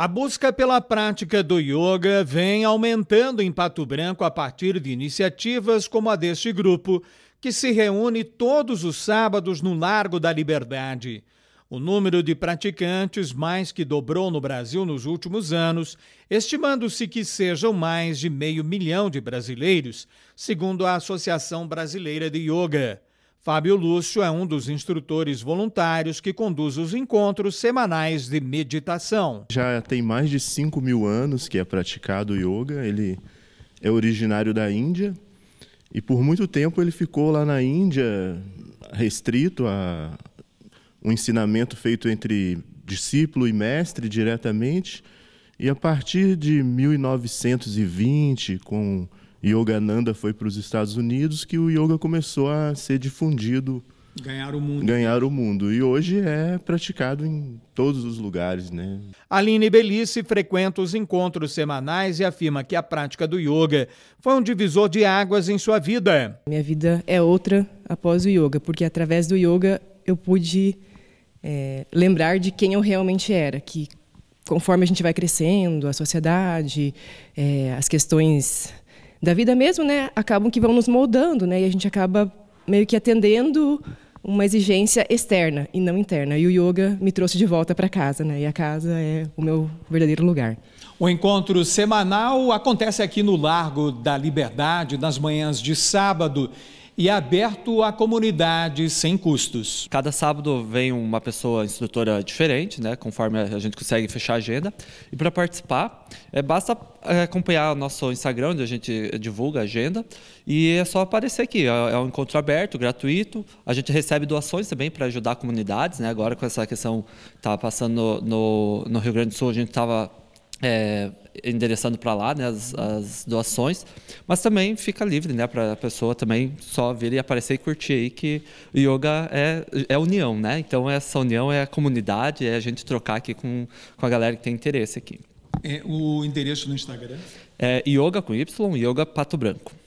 A busca pela prática do yoga vem aumentando em Pato Branco a partir de iniciativas como a deste grupo, que se reúne todos os sábados no Largo da Liberdade. O número de praticantes mais que dobrou no Brasil nos últimos anos, estimando-se que sejam mais de meio milhão de brasileiros, segundo a Associação Brasileira de Yoga. Fábio Lúcio é um dos instrutores voluntários que conduz os encontros semanais de meditação. Já tem mais de 5 mil anos que é praticado yoga. Ele é originário da Índia e por muito tempo ele ficou lá na Índia restrito a um ensinamento feito entre discípulo e mestre diretamente. E a partir de 1920, com Yogananda foi para os Estados Unidos que o yoga começou a ser difundido. Ganhar o mundo. Ganhar o mundo. E hoje é praticado em todos os lugares, né? Aline Belice frequenta os encontros semanais e afirma que a prática do yoga foi um divisor de águas em sua vida. Minha vida é outra após o yoga, porque através do yoga eu pude é, lembrar de quem eu realmente era, que conforme a gente vai crescendo, a sociedade, é, as questões da vida mesmo, né, acabam que vão nos moldando, né, e a gente acaba meio que atendendo uma exigência externa e não interna. E o yoga me trouxe de volta para casa, né? E a casa é o meu verdadeiro lugar. O encontro semanal acontece aqui no Largo da Liberdade nas manhãs de sábado e aberto à comunidade sem custos. Cada sábado vem uma pessoa instrutora diferente, né, conforme a gente consegue fechar a agenda. E para participar, é, basta é, acompanhar o nosso Instagram, onde a gente divulga a agenda, e é só aparecer aqui. É, é um encontro aberto, gratuito. A gente recebe doações também para ajudar comunidades. Né? Agora, com essa questão que estava passando no, no Rio Grande do Sul, a gente estava é, endereçando para lá né, as, as, doações, mas também fica livre né, para a pessoa também só vir e aparecer e curtir aí que yoga é, é união, né? Então essa união é a comunidade, é a gente trocar aqui com, com a galera que tem interesse aqui. É, o endereço no Instagram? É yoga com Y, yoga pato branco.